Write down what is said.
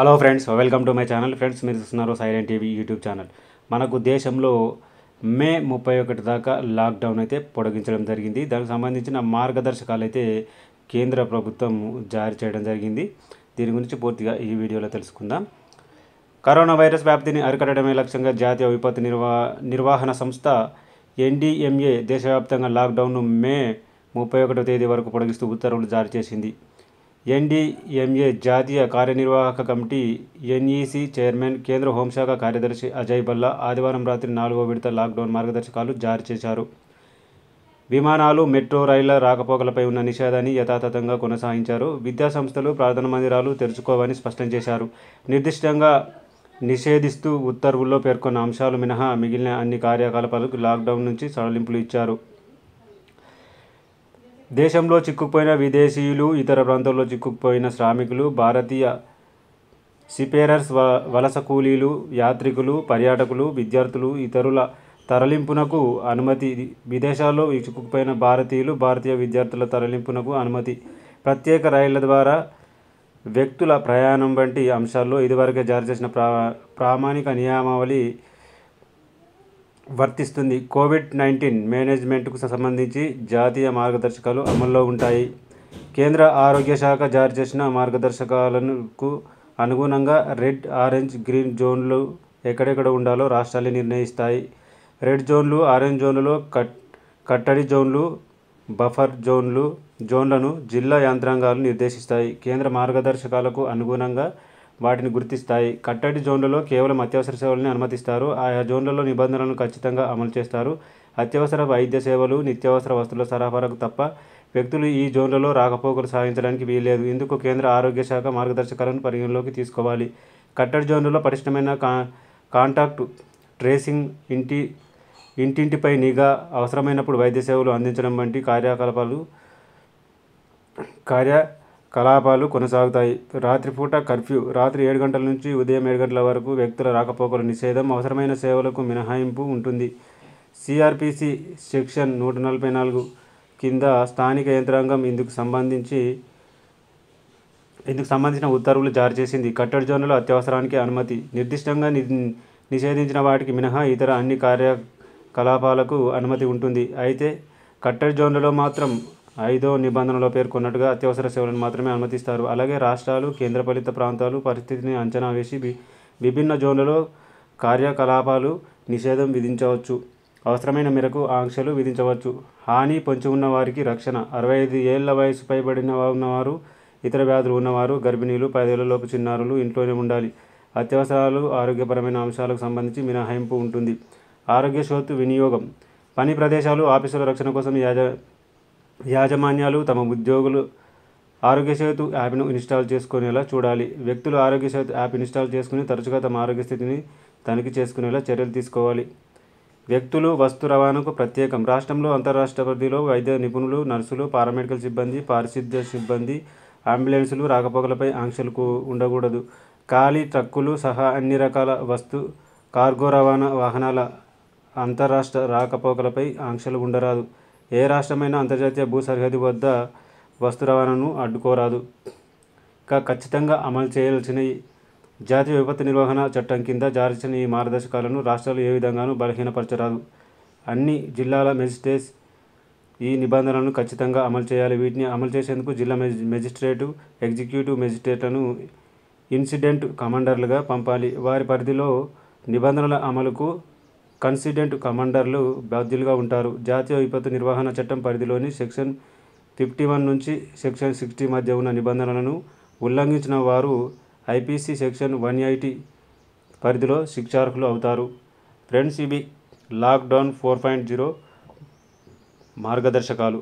hello friends welcome to my channel friends మీరు చూస్తున్నారు silent TV YouTube channel మనకు దేశంలో మే ముప్పై ఒకటి దాకా లాక్డౌన్ అయితే పొడిగించడం జరిగింది దానికి సంబంధించిన మార్గదర్శకాలు అయితే కేంద్ర ప్రభుత్వం జారీ చేయడం జరిగింది దీని గురించి పూర్తిగా ఈ వీడియోలో తెలుసుకుందాం కరోనా వైరస్ వ్యాప్తిని అరికట్టడమే లక్ష్యంగా జాతీయ విపత్తు నిర్వా నిర్వహణ సంస్థ ఎన్డీఎంఏ దేశవ్యాప్తంగా లాక్డౌన్ను మే ముప్పై ఒకటో తేదీ వరకు పొడిగిస్తూ ఉత్తర్వులు జారీ చేసింది ఎన్డీఎంఏ జాతీయ కార్యనిర్వాహక కమిటీ ఎన్ఈసీ చైర్మన్ కేంద్ర హోంశాఖ కార్యదర్శి అజయ్ బల్లా ఆదివారం రాత్రి నాలుగో విడత లాక్డౌన్ మార్గదర్శకాలు జారీ చేశారు విమానాలు మెట్రో రైళ్ల రాకపోకలపై ఉన్న నిషేధాన్ని యథాతథంగా కొనసాగించారు విద్యా సంస్థలు ప్రార్థన మందిరాలు తెరుచుకోవని స్పష్టం చేశారు నిర్దిష్టంగా నిషేధిస్తూ ఉత్తర్వుల్లో పేర్కొన్న అంశాలు మినహా మిగిలిన అన్ని కార్యకలాపాలకు లాక్డౌన్ నుంచి సడలింపులు ఇచ్చారు దేశంలో చిక్కుకుపోయిన విదేశీయులు ఇతర ప్రాంతాల్లో చిక్కుకుపోయిన శ్రామికులు భారతీయ సిపేరర్స్ వలస కూలీలు యాత్రికులు పర్యాటకులు విద్యార్థులు ఇతరుల తరలింపునకు అనుమతి విదేశాల్లో చిక్కుకుపోయిన భారతీయులు భారతీయ విద్యార్థుల తరలింపునకు అనుమతి ప్రత్యేక రైళ్ల ద్వారా వ్యక్తుల ప్రయాణం వంటి అంశాల్లో ఇదివరకే జారీ చేసిన ప్రా ప్రామాణిక నియామావళి వర్తిస్తుంది కోవిడ్ నైన్టీన్ మేనేజ్మెంట్కు సంబంధించి జాతీయ మార్గదర్శకాలు అమల్లో ఉంటాయి కేంద్ర ఆరోగ్య శాఖ జారీ చేసిన మార్గదర్శకాలకు అనుగుణంగా రెడ్ ఆరెంజ్ గ్రీన్ జోన్లు ఎక్కడెక్కడ ఉండాలో రాష్ట్రాలు నిర్ణయిస్తాయి రెడ్ జోన్లు ఆరెంజ్ జోన్లలో కట్ కట్టడి జోన్లు బఫర్ జోన్లు జోన్లను జిల్లా యంత్రాంగాలు నిర్దేశిస్తాయి కేంద్ర మార్గదర్శకాలకు అనుగుణంగా వాటిని గుర్తిస్తాయి కట్టడి జోన్లలో కేవలం అత్యవసర సేవలను అనుమతిస్తారు ఆయా జోన్లలో నిబంధనలను ఖచ్చితంగా అమలు చేస్తారు అత్యవసర వైద్య సేవలు నిత్యావసర వస్తువుల సరఫరాకు తప్ప వ్యక్తులు ఈ జోన్లలో రాకపోకలు సాధించడానికి వీల్లేదు ఇందుకు కేంద్ర ఆరోగ్య శాఖ మార్గదర్శకాలను పరిగణలోకి తీసుకోవాలి కట్టడి జోన్లలో పటిష్టమైన కా కాంటాక్ట్ ట్రేసింగ్ ఇంటి ఇంటింటిపై నిఘా అవసరమైనప్పుడు వైద్య సేవలు అందించడం వంటి కార్యకలాపాలు కార్య కలాపాలు కొనసాగుతాయి రాత్రిపూట కర్ఫ్యూ రాత్రి ఏడు గంటల నుంచి ఉదయం ఏడు గంటల వరకు వ్యక్తుల రాకపోకలు నిషేధం అవసరమైన సేవలకు మినహాయింపు ఉంటుంది సిఆర్పిసి సెక్షన్ నూట నలభై నాలుగు కింద స్థానిక యంత్రాంగం ఇందుకు సంబంధించి ఇందుకు సంబంధించిన ఉత్తర్వులు జారీ చేసింది కట్టడి జోన్లు అత్యవసరానికి అనుమతి నిర్దిష్టంగా నిషేధించిన వాటికి మినహా ఇతర అన్ని కార్యకలాపాలకు అనుమతి ఉంటుంది అయితే కట్టడి జోన్లలో మాత్రం ఐదో నిబంధనలో పేర్కొన్నట్టుగా అత్యవసర సేవలను మాత్రమే అనుమతిస్తారు అలాగే రాష్ట్రాలు కేంద్రపాలిత ప్రాంతాలు పరిస్థితిని అంచనా వేసి విభిన్న జోన్లలో కార్యకలాపాలు నిషేధం విధించవచ్చు అవసరమైన మేరకు ఆంక్షలు విధించవచ్చు హాని పొంచి ఉన్న వారికి రక్షణ అరవై ఐదు ఏళ్ల వయసు పైబడిన ఉన్నవారు ఇతర వ్యాధులు ఉన్నవారు గర్భిణీలు పదేళ్లలోపు చిన్నారులు ఇంట్లోనే ఉండాలి అత్యవసరాలు ఆరోగ్యపరమైన అంశాలకు సంబంధించి మినహాయింపు ఉంటుంది ఆరోగ్య సోతు వినియోగం పని ప్రదేశాలు ఆఫీసుల రక్షణ కోసం యాజ యాజమాన్యాలు తమ ఉద్యోగులు ఆరోగ్య సేతు యాప్ను ఇన్స్టాల్ చేసుకునేలా చూడాలి వ్యక్తులు ఆరోగ్య సేతు యాప్ ఇన్స్టాల్ చేసుకుని తరచుగా తమ ఆరోగ్య స్థితిని తనిఖీ చేసుకునేలా చర్యలు తీసుకోవాలి వ్యక్తులు వస్తు రవాణాకు ప్రత్యేకం రాష్ట్రంలో అంతరాష్ట్ర పరిధిలో వైద్య నిపుణులు నర్సులు పారామెడికల్ సిబ్బంది పారిశుద్ధ్య సిబ్బంది అంబులెన్సులు రాకపోకలపై ఆంక్షలకు ఉండకూడదు ఖాళీ ట్రక్కులు సహా అన్ని రకాల వస్తు కార్గో రవాణా వాహనాల అంతరాష్ట్ర రాకపోకలపై ఆంక్షలు ఉండరాదు ఏ రాష్ట్రమైనా అంతర్జాతీయ భూ సరిహద్దు వద్ద వస్తు రవాణాను అడ్డుకోరాదు ఇంకా ఖచ్చితంగా అమలు చేయాల్సిన జాతీయ విపత్తు నిర్వహణ చట్టం కింద జారీ ఈ మార్గదర్శకాలను రాష్ట్రాలు ఏ విధంగానూ బలహీనపరచరాదు అన్ని జిల్లాల మెజిస్ట్రేట్స్ ఈ నిబంధనలను ఖచ్చితంగా అమలు చేయాలి వీటిని అమలు చేసేందుకు జిల్లా మెజి మెజిస్ట్రేటు ఎగ్జిక్యూటివ్ మెజిస్ట్రేట్లను ఇన్సిడెంట్ కమాండర్లుగా పంపాలి వారి పరిధిలో నిబంధనల అమలుకు కన్సిడెంట్ కమాండర్లు బాధ్యులుగా ఉంటారు జాతీయ విపత్తు నిర్వహణ చట్టం పరిధిలోని సెక్షన్ ఫిఫ్టీ వన్ నుంచి సెక్షన్ సిక్స్టీ మధ్య ఉన్న నిబంధనలను ఉల్లంఘించిన వారు ఐపీసీ సెక్షన్ వన్ ఎయిటీ పరిధిలో శిక్షార్హులు అవుతారు ఫ్రెండ్స్ ఇవి లాక్డౌన్ ఫోర్ పాయింట్ జీరో మార్గదర్శకాలు